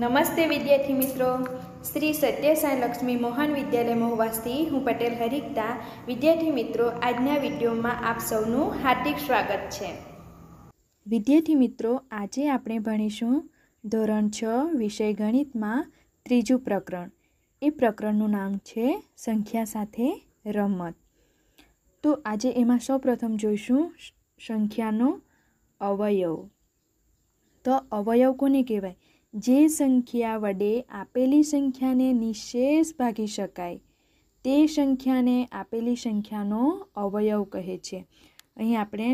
નમસ્તે વિદ્યાર્થી મિત્રો શ્રી સત્યસાઈ લક્ષ્મી મોહન વિદ્યાલય મહુવાસથી હું પટેલ હરિકતા વિદ્યાર્થી મિત્રો આજના વિડીયોમાં આપ સૌનું હાર્દિક સ્વાગત છે વિદ્યાર્થી મિત્રો આજે આપણે ભણીશું ધોરણ છ વિષય ગણિતમાં ત્રીજું પ્રકરણ એ પ્રકરણનું નામ છે સંખ્યા સાથે રમત તો આજે એમાં સૌ પ્રથમ જોઈશું સંખ્યાનો અવયવ તો અવયવ કોને કહેવાય જે સંખ્યા વડે આપેલી સંખ્યાને નિશેષ ભાગી શકાય તે સંખ્યાને આપેલી સંખ્યાનો અવયવ કહે છે અહીં આપણે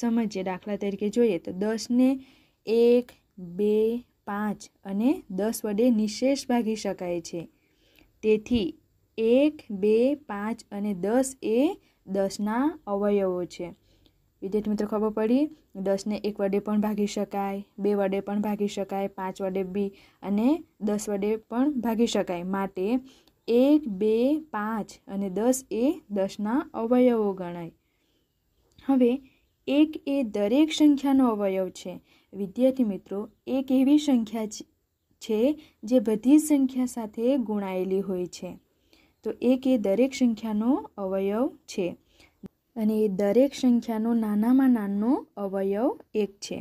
સમજીએ દાખલા તરીકે જોઈએ તો દસને એક બે પાંચ અને દસ વડે નિશેષ ભાગી શકાય છે તેથી એક બે પાંચ અને દસ એ દસના અવયવો છે વિદ્યાર્થી મિત્રો ખબર પડી દસને એક વડે પણ ભાગી શકાય બે વડે પણ ભાગી શકાય પાંચ વડે બી અને દસ વડે પણ ભાગી શકાય માટે એક બે પાંચ અને દસ એ દસના અવયવો ગણાય હવે એક એ દરેક સંખ્યાનો અવયવ છે વિદ્યાર્થી મિત્રો એક એવી સંખ્યા છે જે બધી સંખ્યા સાથે ગુણાયેલી હોય છે તો એક એ દરેક સંખ્યાનો અવયવ છે અને એ દરેક સંખ્યાનો નાનામાં નાનો અવયવ એક છે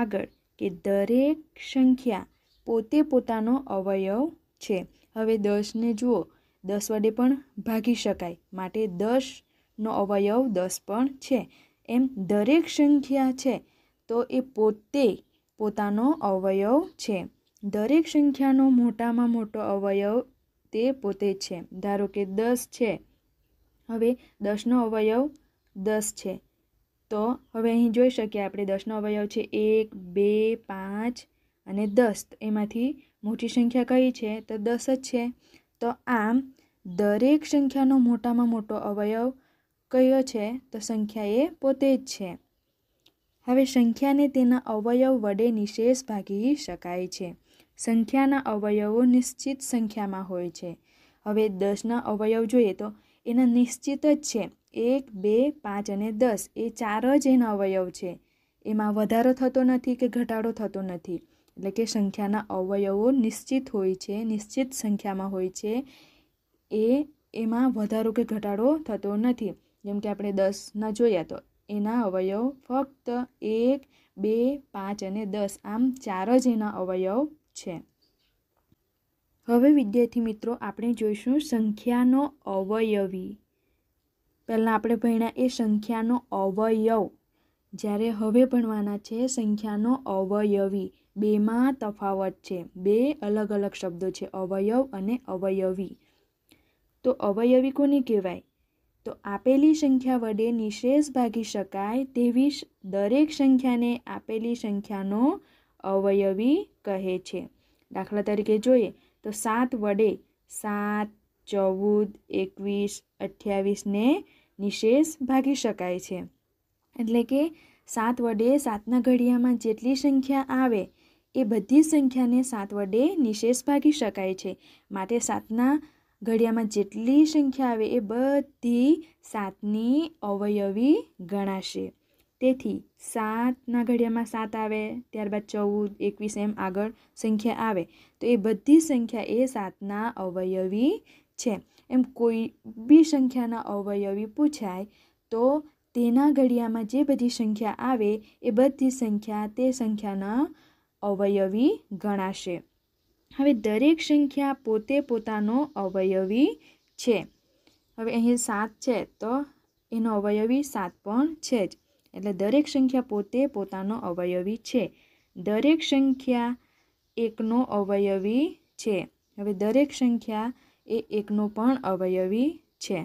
આગળ કે દરેક સંખ્યા પોતે પોતાનો અવયવ છે હવે દસને જુઓ દસ વડે પણ ભાગી શકાય માટે દસનો અવયવ દસ પણ છે એમ દરેક સંખ્યા છે તો એ પોતે પોતાનો અવયવ છે દરેક સંખ્યાનો મોટામાં મોટો અવયવ તે પોતે છે ધારો કે દસ છે હવે દસનો અવયવ દસ છે તો હવે અહીં જોઈ શકીએ આપણે દસનો અવયવ છે એક બે પાંચ અને દસ એમાંથી મોટી સંખ્યા કઈ છે તો દસ જ છે તો આમ દરેક સંખ્યાનો મોટામાં મોટો અવયવ કયો છે તો સંખ્યા એ પોતે જ છે હવે સંખ્યાને તેના અવયવ વડે નિશેષ ભાગી શકાય છે સંખ્યાના અવયવો નિશ્ચિત સંખ્યામાં હોય છે હવે દસના અવયવ જોઈએ તો એના નિશ્ચિત જ છે એક બે પાંચ અને દસ એ ચાર જ એના અવયવ છે એમાં વધારો થતો નથી કે ઘટાડો થતો નથી એટલે કે સંખ્યાના અવયવો નિશ્ચિત હોય છે નિશ્ચિત સંખ્યામાં હોય છે એ એમાં વધારો કે ઘટાડો થતો નથી જેમ કે આપણે દસના જોયા તો એના અવયવ ફક્ત એક બે પાંચ અને દસ આમ ચાર જ એના અવયવ છે હવે વિદ્યાર્થી મિત્રો આપણે જોઈશું સંખ્યાનો અવયવી પહેલાં આપણે ભણ્યા એ સંખ્યાનો અવયવ જ્યારે હવે ભણવાના છે સંખ્યાનો અવયવી બેમાં તફાવત છે બે અલગ અલગ શબ્દો છે અવયવ અને અવયવી તો અવયવી કોને કહેવાય તો આપેલી સંખ્યા વડે નિશેષ ભાગી શકાય તેવી દરેક સંખ્યાને આપેલી સંખ્યાનો અવયવી કહે છે દાખલા તરીકે જોઈએ તો સાત વડે સાત ચૌદ એકવીસ અઠ્યાવીસને નિશેષ ભાગી શકાય છે એટલે કે સાત વડે સાતના ઘડિયામાં જેટલી સંખ્યા આવે એ બધી સંખ્યાને સાત વડે નિશેષ ભાગી શકાય છે માટે સાતના ઘડિયામાં જેટલી સંખ્યા આવે એ બધી સાતની અવયવી ગણાશે તેથી સાતના ઘડિયામાં સાત આવે ત્યારબાદ ચૌદ એકવીસ એમ આગળ સંખ્યા આવે તો એ બધી સંખ્યા એ સાતના અવયવી છે એમ કોઈ બી સંખ્યાના અવયવી પૂછાય તો તેના ઘડિયામાં જે બધી સંખ્યા આવે એ બધી સંખ્યા તે સંખ્યાના અવયવી ગણાશે હવે દરેક સંખ્યા પોતે પોતાનો અવયવી છે હવે અહીં સાત છે તો એનો અવયવી સાત પણ છે જ એટલે દરેક સંખ્યા પોતે પોતાનો અવયવી છે દરેક સંખ્યા એકનો અવયવી છે હવે દરેક સંખ્યા એ એકનો પણ અવયવી છે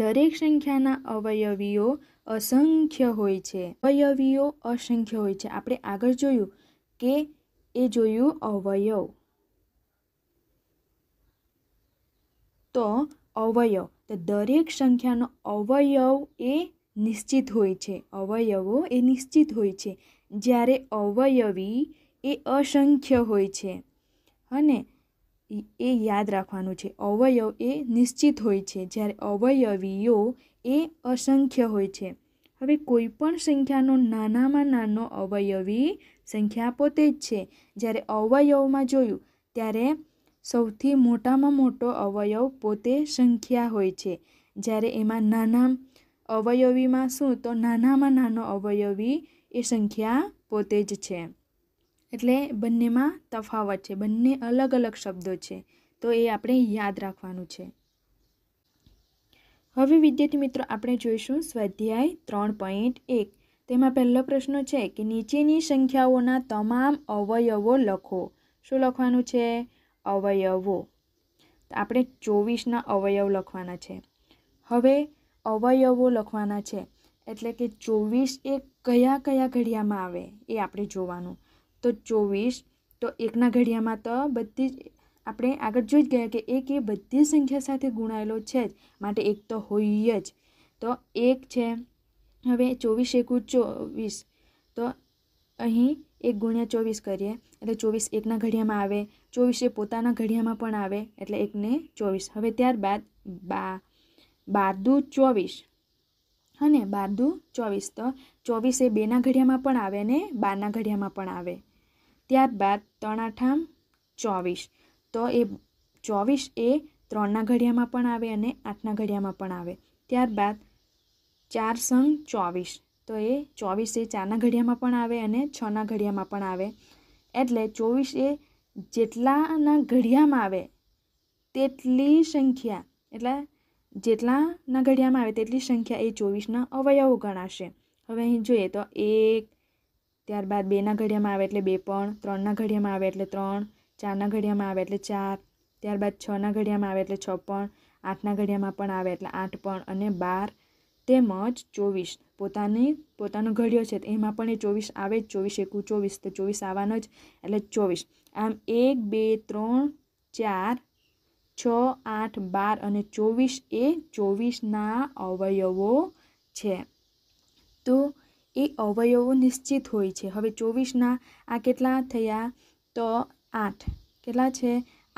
દરેક સંખ્યાના અવયવીઓ અસંખ્ય હોય છે અવયવીઓ અસંખ્ય હોય છે આપણે આગળ જોયું કે એ જોયું અવયવ તો અવયવ તો દરેક સંખ્યાનો અવયવ એ નિશ્ચિત હોય છે અવયવો એ નિશ્ચિત હોય છે જ્યારે અવયવી એ અસંખ્ય હોય છે અને એ યાદ રાખવાનું છે અવયવ એ નિશ્ચિત હોય છે જ્યારે અવયવીઓ એ અસંખ્ય હોય છે હવે કોઈપણ સંખ્યાનો નાનામાં નાનો અવયવી સંખ્યા પોતે જ છે જ્યારે અવયવમાં જોયું ત્યારે સૌથી મોટામાં મોટો અવયવ પોતે સંખ્યા હોય છે જ્યારે એમાં નાના અવયવીમાં શું તો નાનામાં નાનો અવયવી એ સંખ્યા પોતે જ છે એટલે બંનેમાં તફાવત છે બંને અલગ અલગ શબ્દો છે તો એ આપણે યાદ રાખવાનું છે હવે વિદ્યાર્થી મિત્રો આપણે જોઈશું સ્વાધ્યાય ત્રણ પોઈન્ટ એક તેમાં પહેલો પ્રશ્ન છે કે નીચેની સંખ્યાઓના તમામ અવયવો લખો શું લખવાનું છે અવયવો આપણે ચોવીસના અવયવ લખવાના છે હવે અવયવો લખવાના છે એટલે કે ચોવીસ એ કયા કયા ઘડિયામાં આવે એ આપણે જોવાનું તો ચોવીસ તો એકના ઘડિયામાં તો બધી જ આપણે આગળ જોઈ જ ગયા કે એક એ બધી સંખ્યા સાથે ગુણાયેલો છે જ માટે એક તો હોય જ તો એક છે હવે ચોવીસ એકુ ચોવીસ તો અહીં એક ગુણ્યા ચોવીસ કરીએ એટલે ચોવીસ એકના ઘડિયામાં આવે ચોવીસ એ પોતાના ઘડિયામાં પણ આવે એટલે એકને ચોવીસ હવે ત્યારબાદ બા બારદુ ચોવીસ અને બારદુ ચોવીસ તો ચોવીસ એ બેના ઘડિયામાં પણ આવે ને બારના ઘડિયામાં પણ આવે ત્યારબાદ ત્રણ આઠામ ચોવીસ તો એ ચોવીસ એ ત્રણના ઘડિયામાં પણ આવે અને આઠના ઘડિયામાં પણ આવે ત્યારબાદ ચાર સંગ ચોવીસ તો એ ચોવીસ એ ચારના ઘડિયામાં પણ આવે અને છના ઘડિયામાં પણ આવે એટલે ચોવીસ એ જેટલાના ઘડિયામાં આવે તેટલી સંખ્યા એટલે જેટલાના ઘડિયામાં આવે તેટલી સંખ્યા એ ચોવીસના અવયવો ગણાશે હવે અહીં જોઈએ તો એક ત્યારબાદ બેના ઘડિયામાં આવે એટલે બે પણ ત્રણના ઘડિયામાં આવે એટલે ત્રણ ચારના ઘડિયામાં આવે એટલે ચાર ત્યારબાદ છના ઘડિયામાં આવે એટલે છ પણ આઠના ઘડિયામાં પણ આવે એટલે આઠ પણ અને બાર તેમજ ચોવીસ પોતાની પોતાનો ઘડિયો છે એમાં પણ એ ચોવીસ આવે જ ચોવીસ એકું ચોવીસ તો ચોવીસ આવવાનો જ એટલે ચોવીસ આમ એક બે ત્રણ ચાર છ આઠ બાર અને ચોવીસ એ ચોવીસના અવયવો છે તો એ અવયવો નિશ્ચિત હોય છે હવે ચોવીસના આ કેટલા થયા તો આઠ કેટલા છે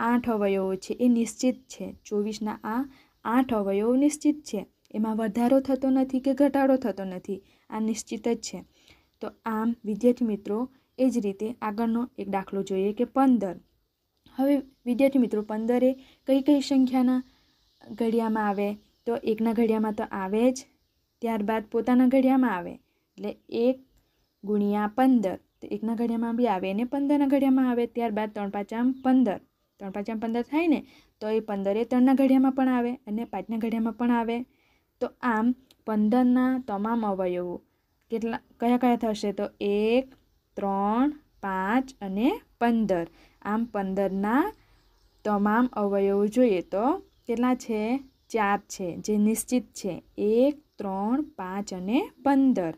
આઠ અવયવો છે એ નિશ્ચિત છે ચોવીસના આ આઠ અવયવો નિશ્ચિત છે એમાં વધારો થતો નથી કે ઘટાડો થતો નથી આ નિશ્ચિત જ છે તો આમ વિદ્યાર્થી મિત્રો એ જ રીતે આગળનો એક દાખલો જોઈએ કે પંદર હવે વિદ્યાર્થી મિત્રો પંદર કઈ કઈ સંખ્યાના ઘડિયામાં આવે તો એકના ઘડિયામાં તો આવે જ ત્યારબાદ પોતાના ઘડિયામાં આવે એટલે એક ગુણ્યા પંદર તો એકના ઘડિયામાં બી આવે અને પંદરના ઘડિયામાં આવે ત્યારબાદ ત્રણ પાંચામ પંદર ત્રણ પાંચામ પંદર થાય ને તો એ પંદરે ત્રણના ઘડિયામાં પણ આવે અને પાંચના ઘડિયામાં પણ આવે તો આમ પંદરના તમામ અવયવો કેટલા કયા કયા થશે તો એક ત્રણ પાંચ અને પંદર આમ પંદરના તમામ અવયવો જોઈએ તો કેટલા છે ચાર છે જે નિશ્ચિત છે એક ત્રણ પાંચ અને પંદર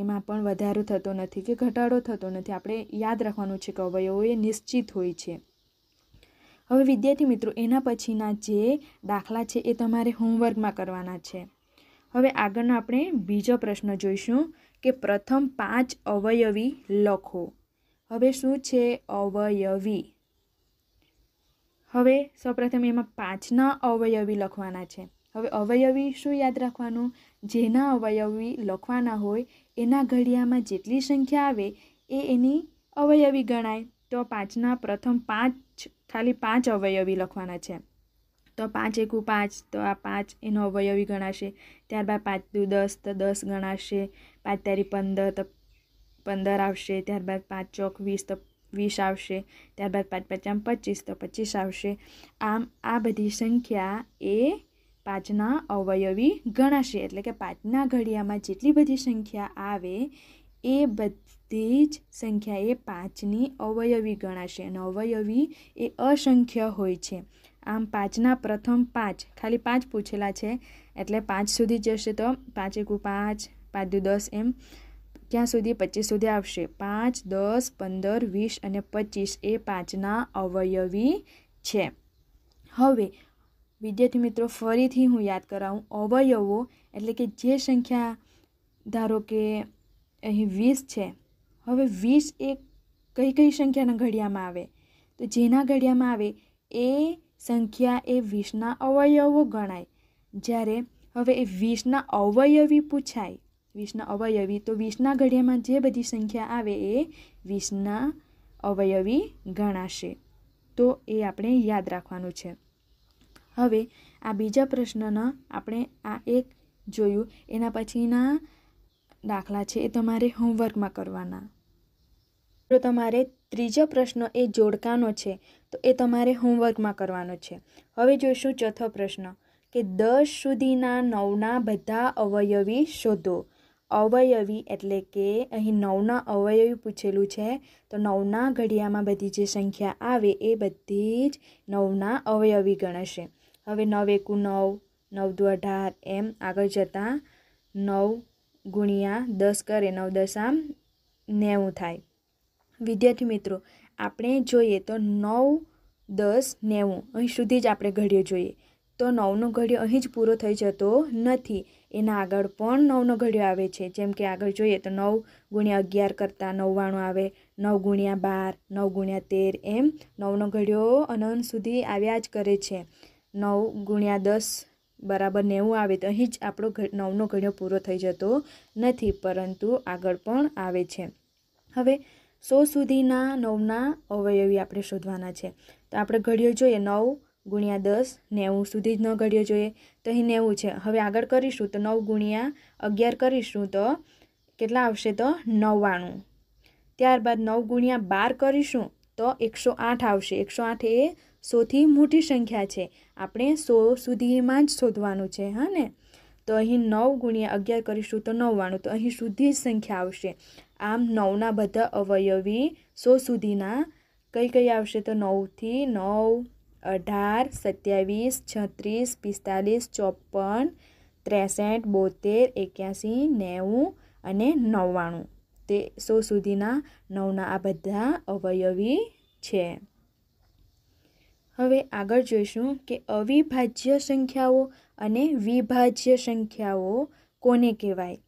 એમાં પણ વધારો થતો નથી કે ઘટાડો થતો નથી આપણે યાદ રાખવાનું છે કે અવયવો એ નિશ્ચિત હોય છે હવે વિદ્યાર્થી મિત્રો એના પછીના જે દાખલા છે એ તમારે હોમવર્કમાં કરવાના છે હવે આગળનો આપણે બીજો પ્રશ્ન જોઈશું કે પ્રથમ પાંચ અવયવી લખો હવે શું છે અવયવી હવે સૌપ્રથમ એમાં પાંચના અવયવી લખવાના છે હવે અવયવી શું યાદ રાખવાનું જેના અવયવી લખવાના હોય એના ઘડિયામાં જેટલી સંખ્યા આવે એ એની અવયવી ગણાય તો પાંચના પ્રથમ પાંચ ખાલી પાંચ અવયવી લખવાના છે તો પાંચ એકું પાંચ તો આ પાંચ એનો અવયવી ગણાશે ત્યારબાદ પાંચ દુ દસ તો દસ ગણાશે પાંચ તારી પંદર તો પંદર આવશે ત્યારબાદ પાંચ ચોક વીસ તો વીસ આવશે ત્યારબાદ પાંચ પચામ પચીસ તો પચીસ આવશે આમ આ બધી સંખ્યા એ પાંચના અવયવી ગણાશે એટલે કે પાંચના ઘડિયામાં જેટલી બધી સંખ્યા આવે એ બધી જ સંખ્યા એ પાંચની અવયવી ગણાશે અને અવયવી એ અસંખ્ય હોય છે આમ પાંચના પ્રથમ પાંચ ખાલી પાંચ પૂછેલા છે એટલે પાંચ સુધી જશે તો પાંચ એકુ પાંચ પાંચ દુ દસ એમ ક્યાં સુધી પચીસ સુધી આવશે પાંચ દસ પંદર વીસ અને પચીસ એ પાંચના અવયવી છે હવે વિદ્યાર્થી મિત્રો ફરીથી હું યાદ કરાવું અવયવો એટલે કે જે સંખ્યા ધારો કે અહીં વીસ છે હવે વીસ એ કઈ કઈ સંખ્યાના ઘડિયામાં આવે તો જેના ઘડિયામાં આવે એ સંખ્યા એ વીસના અવયવો ગણાય જ્યારે હવે એ વીસના અવયવી પૂછાય વીસના અવયવી તો વીસના ઘડિયામાં જે બધી સંખ્યા આવે એ વીસના અવયવી ગણાશે તો એ આપણે યાદ રાખવાનું છે હવે આ બીજા પ્રશ્નના આપણે આ એક જોયું એના પછીના દાખલા છે એ તમારે હોમવર્કમાં કરવાના તો તમારે ત્રીજો પ્રશ્ન એ જોડકાનો છે તો એ તમારે હોમવર્કમાં કરવાનો છે હવે જોઈશું ચોથો પ્રશ્ન કે દસ સુધીના નવના બધા અવયવી શોધો અવયવી એટલે કે અહીં નવના અવયવી પૂછેલું છે તો નવના ઘડિયામાં બધી જે સંખ્યા આવે એ બધી જ નવના અવયવી ગણાશે હવે નવ એકુ નવ નવ દુ અઢાર એમ આગળ જતાં નવ ગુણ્યા દસ કરે નવ દશામ નેવું થાય વિદ્યાર્થી મિત્રો આપણે જોઈએ તો નવ દસ નેવું અહીં સુધી જ આપણે ઘડીઓ જોઈએ તો નવનો ઘડીઓ અહીં જ પૂરો થઈ જતો નથી એના આગળ પણ નવનો ઘડિયો આવે છે જેમ કે આગળ જોઈએ તો નવ ગુણ્યા અગિયાર કરતાં નવ્વાણું આવે નવ ગુણ્યા બાર નવ ગુણ્યા તેર એમ નવનો ઘડિયો અનંત સુધી આવ્યા જ કરે છે નવ ગુણ્યા દસ બરાબર નેવું આવે તો અહીં જ આપણો નવનો ઘડિયો પૂરો થઈ જતો નથી પરંતુ આગળ પણ આવે છે હવે સો સુધીના નવના અવયવી આપણે શોધવાના છે તો આપણે ઘડિયો જોઈએ નવ ગુણ્યા દસ નેવું સુધી જ ન ઘડ્યો જોઈએ તો અહીં નેવું છે હવે આગળ કરીશું તો નવ ગુણ્યા અગિયાર કરીશું તો કેટલા આવશે તો નવ્વાણું ત્યારબાદ નવ ગુણ્યા બાર કરીશું તો એકસો આઠ આવશે એકસો આઠ એ સોથી મોટી સંખ્યા છે આપણે સો સુધીમાં જ શોધવાનું છે હા ને તો અહીં નવ ગુણ્યા અગિયાર કરીશું તો નવ્વાણું તો અહીં સુધી જ સંખ્યા આવશે આમ નવના બધા અવયવી સો સુધીના કઈ કઈ આવશે તો નવથી નવ અઢાર સત્યાવીસ છત્રીસ પિસ્તાલીસ ચોપન ત્રેસઠ બોતેર એક્યાસી નેવું અને નવ્વાણું તે સો સુધીના નવના આ બધા અવયવી છે હવે આગળ જોઈશું કે અવિભાજ્ય સંખ્યાઓ અને વિભાજ્ય સંખ્યાઓ કોને કહેવાય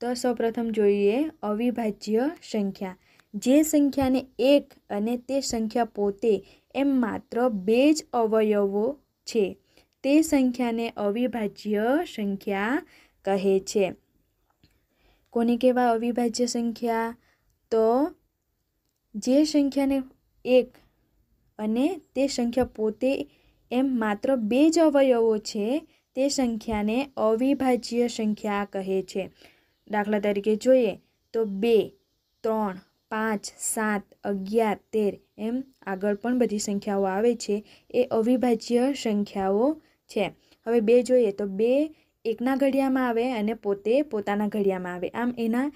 તો સૌપ્રથમ જોઈએ અવિભાજ્ય સંખ્યા જે સંખ્યાને એક અને તે સંખ્યા પોતે એમ માત્ર બે જ અવયવો છે તે સંખ્યાને અવિભાજ્ય સંખ્યા કહે છે કોને કહેવાય અવિભાજ્ય સંખ્યા તો જે સંખ્યાને એક અને તે સંખ્યા પોતે એમ માત્ર બે જ અવયવો છે તે સંખ્યાને અવિભાજ્ય સંખ્યા કહે છે દાખલા તરીકે જોઈએ તો બે ત્રણ પાંચ સાત અગિયાર તેર એમ આગળ પણ બધી સંખ્યાઓ આવે છે એ અવિભાજ્ય સંખ્યાઓ છે હવે બે જોઈએ તો બે એકના ઘડિયામાં આવે અને પોતે પોતાના ઘડિયામાં આવે આમ એના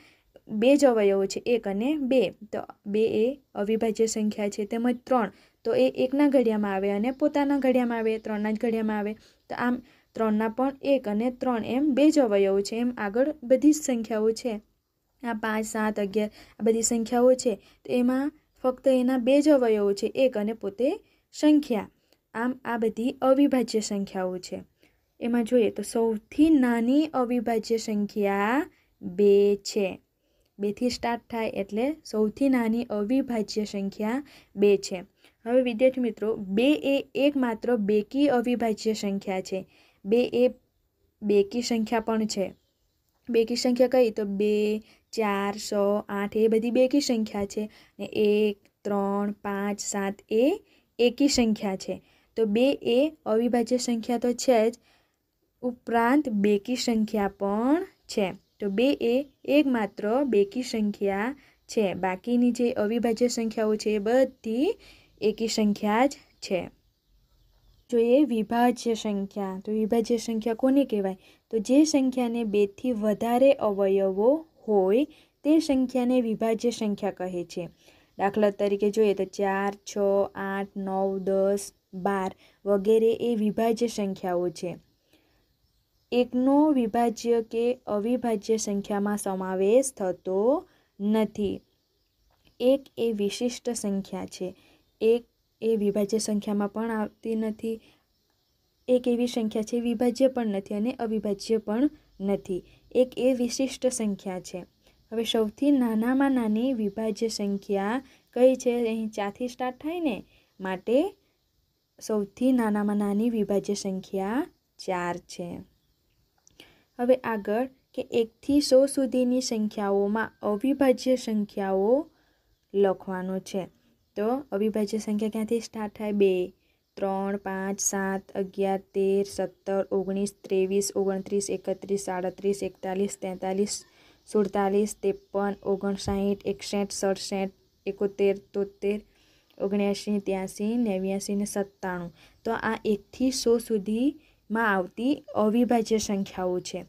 બે જ અવયવો છે એક અને બે તો બે એ અવિભાજ્ય સંખ્યા છે તેમજ ત્રણ તો એ એકના ઘડિયામાં આવે અને પોતાના ઘડિયામાં આવે ત્રણના જ ઘડિયામાં આવે તો આમ ત્રણના પણ એક અને ત્રણ એમ બે જ અવયવો છે એમ આગળ બધી જ સંખ્યાઓ છે આ પાંચ સાત અગિયાર આ બધી સંખ્યાઓ છે તો એમાં ફક્ત એના બે જ અવયવો છે એક અને પોતે સંખ્યા આમ આ બધી અવિભાજ્ય સંખ્યાઓ છે એમાં જોઈએ તો સૌથી નાની અવિભાજ્ય સંખ્યા બે છે બેથી સ્ટાર્ટ થાય એટલે સૌથી નાની અવિભાજ્ય સંખ્યા બે છે હવે વિદ્યાર્થી મિત્રો બે એ એકમાત્ર બેકી અવિભાજ્ય સંખ્યા છે બે એ બેકી સંખ્યા પણ છે બેકી સંખ્યા કઈ તો બે ચાર સો આઠ એ બધી બેકી સંખ્યા છે ને એક ત્રણ પાંચ સાત એ એકી સંખ્યા છે તો બે એ અવિભાજ્ય સંખ્યા તો છે જ ઉપરાંત બેકી સંખ્યા પણ છે તો બે એ એકમાત્ર બેકી સંખ્યા છે બાકીની જે અવિભાજ્ય સંખ્યાઓ છે એ બધી એકી સંખ્યા જ છે જોઈએ વિભાજ્ય સંખ્યા તો વિભાજ્ય સંખ્યા કોને કહેવાય તો જે સંખ્યાને બેથી વધારે અવયવો હોય તે સંખ્યાને વિભાજ્ય સંખ્યા કહે છે દાખલા તરીકે જોઈએ તો ચાર છ આઠ નવ દસ બાર વગેરે એ વિભાજ્ય સંખ્યાઓ છે એકનો વિભાજ્ય કે અવિભાજ્ય સંખ્યામાં સમાવેશ થતો નથી એક એ વિશિષ્ટ સંખ્યા છે એક એ વિભાજ્ય સંખ્યામાં પણ આવતી નથી એક એવી સંખ્યા છે વિભાજ્ય પણ નથી અને અવિભાજ્ય પણ નથી એક એ વિશિષ્ટ સંખ્યા છે હવે સૌથી નાનામાં નાની વિભાજ્ય સંખ્યા કઈ છે અહીં ચારથી સ્ટાર્ટ થાય ને માટે સૌથી નાનામાં નાની વિભાજ્ય સંખ્યા ચાર છે હવે આગળ કે એકથી સો સુધીની સંખ્યાઓમાં અવિભાજ્ય સંખ્યાઓ લખવાનો છે તો અવિભાજ્ય સંખ્યા ક્યાંથી સ્ટાર્ટ થાય બે ત્રણ પાંચ સાત અગિયાર તેર સત્તર ઓગણીસ ત્રેવીસ ઓગણત્રીસ એકત્રીસ સાડત્રીસ એકતાલીસ તેતાલીસ સુડતાલીસ ત્રેપન ઓગણસાઠ એકસઠ સડસઠ એકોતેર તોતેર ઓગણ્યાસી ત્યાંસી નેવ્યાસી ને સત્તાણું તો આ એકથી સો સુધીમાં આવતી અવિભાજ્ય સંખ્યાઓ છે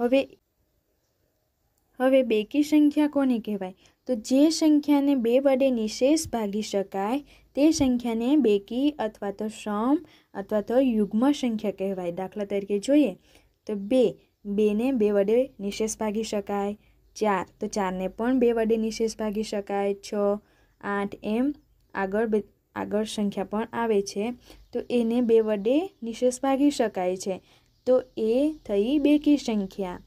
હવે હવે બેકી સંખ્યા કોને કહેવાય તો જે સંખ્યાને બે વડે નિશેષ ભાગી શકાય તે સંખ્યાને બેકી અથવા તો સમ અથવા તો યુગ્મ સંખ્યા કહેવાય દાખલા તરીકે જોઈએ તો બે બેને બે વડે નિશેષ ભાગી શકાય ચાર તો ચારને પણ બે વડે નિશેષ ભાગી શકાય છ આઠ એમ આગળ આગળ સંખ્યા પણ આવે છે તો એને બે વડે નિશેષ ભાગી શકાય છે તો એ થઈ બેકી સંખ્યા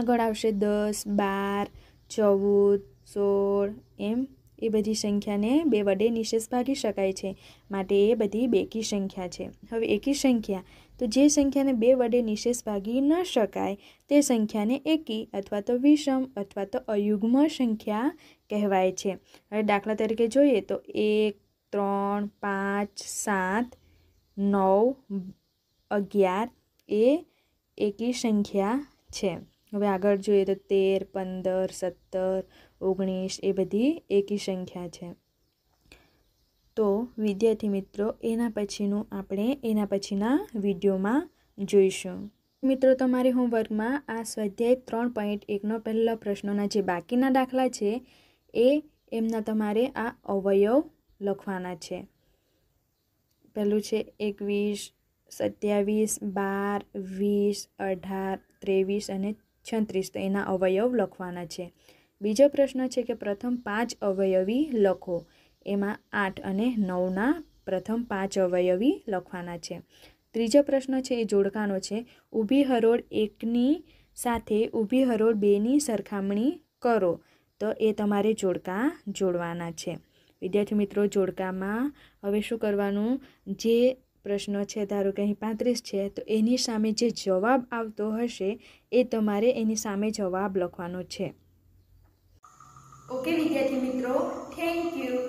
આગળ આવશે દસ બાર ચૌદ સોળ એમ એ બધી સંખ્યાને બે વડે નિશેષ ભાગી શકાય છે માટે એ બધી બેકી સંખ્યા છે હવે એકી સંખ્યા તો જે સંખ્યાને બે વડે નિશેષ ભાગી ન શકાય તે સંખ્યાને એકી અથવા તો વિષમ અથવા તો અયુગ્મ સંખ્યા કહેવાય છે હવે દાખલા તરીકે જોઈએ તો એક ત્રણ પાંચ સાત નવ અગિયાર એ એકી સંખ્યા છે હવે આગળ જોઈએ તો તેર પંદર સત્તર ઓગણીસ એ બધી એકી સંખ્યા છે તો વિદ્યાર્થી મિત્રો એના પછીનું આપણે એના પછીના વિડીયોમાં જોઈશું મિત્રો તમારે હોમવર્કમાં આ સ્વાધ્યાય ત્રણ પોઈન્ટ એકનો પહેલો પ્રશ્નોના જે બાકીના દાખલા છે એ એમના તમારે આ અવયવ લખવાના છે પહેલું છે એકવીસ સત્યાવીસ બાર વીસ અઢાર ત્રેવીસ અને છત્રીસ તો એના અવયવ લખવાના છે બીજો પ્રશ્ન છે કે પ્રથમ પાંચ અવયવી લખો એમાં આઠ અને નવના પ્રથમ પાંચ અવયવી લખવાના છે ત્રીજો પ્રશ્ન છે એ જોડકાનો છે ઊભી હરોળ એકની સાથે ઊભી હરોળ બેની સરખામણી કરો તો એ તમારે જોડકા જોડવાના છે વિદ્યાર્થી મિત્રો જોડકામાં હવે શું કરવાનું જે પ્રશ્નો છે ધારો કે અહીં પાંત્રીસ છે તો એની સામે જે જવાબ આવતો હશે એ તમારે એની સામે જવાબ લખવાનો છે ઓકે વિદ્યાર્થી મિત્રો થેન્ક યુ